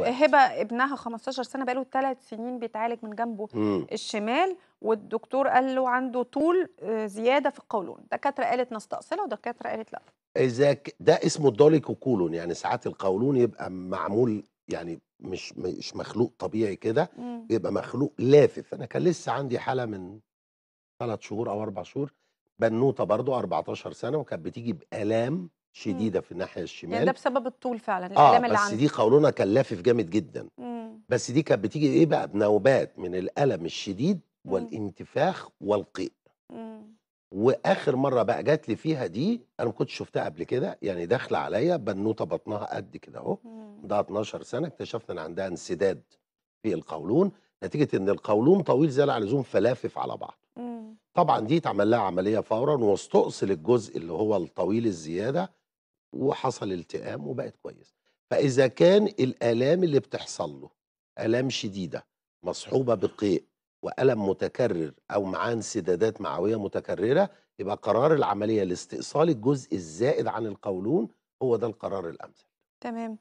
آه، هبه ابنها 15 سنه بقاله ثلاث سنين بيتعالج من جنبه مم. الشمال والدكتور قال له عنده طول آه، زياده في القولون دكاتره قالت نستأصله ودكاتره قالت لا اذا ده اسمه دولي كولون يعني ساعات القولون يبقى معمول يعني مش مش مخلوق طبيعي كده بيبقى مخلوق لافف انا كان لسه عندي حاله من ثلاث شهور او اربع شهور بنوته برضه 14 سنه وكانت بتيجي بالام شديده في الناحيه الشمال يعني ده بسبب الطول فعلا الالام آه اللي بس دي قولونها كان لافف جامد جدا مم. بس دي كانت بتيجي ايه بقى بنوبات من الالم الشديد والانتفاخ والقيء واخر مره بقى جات لي فيها دي انا ما كنتش شفتها قبل كده يعني داخله عليا بنوته بطنها قد كده اهو ده 12 سنه اكتشفنا ان عندها انسداد في القولون نتيجه ان القولون طويل زياده عن اللزوم فلافف على بعض مم. طبعا دي اتعمل لها عمليه فورا واستؤصل الجزء اللي هو الطويل الزياده وحصل التئام وبقت كويس فاذا كان الالام اللي بتحصل له الام شديده مصحوبه بقيء والم متكرر او معاه انسدادات معويه متكرره يبقى قرار العمليه لاستئصال الجزء الزائد عن القولون هو ده القرار الامثل تمام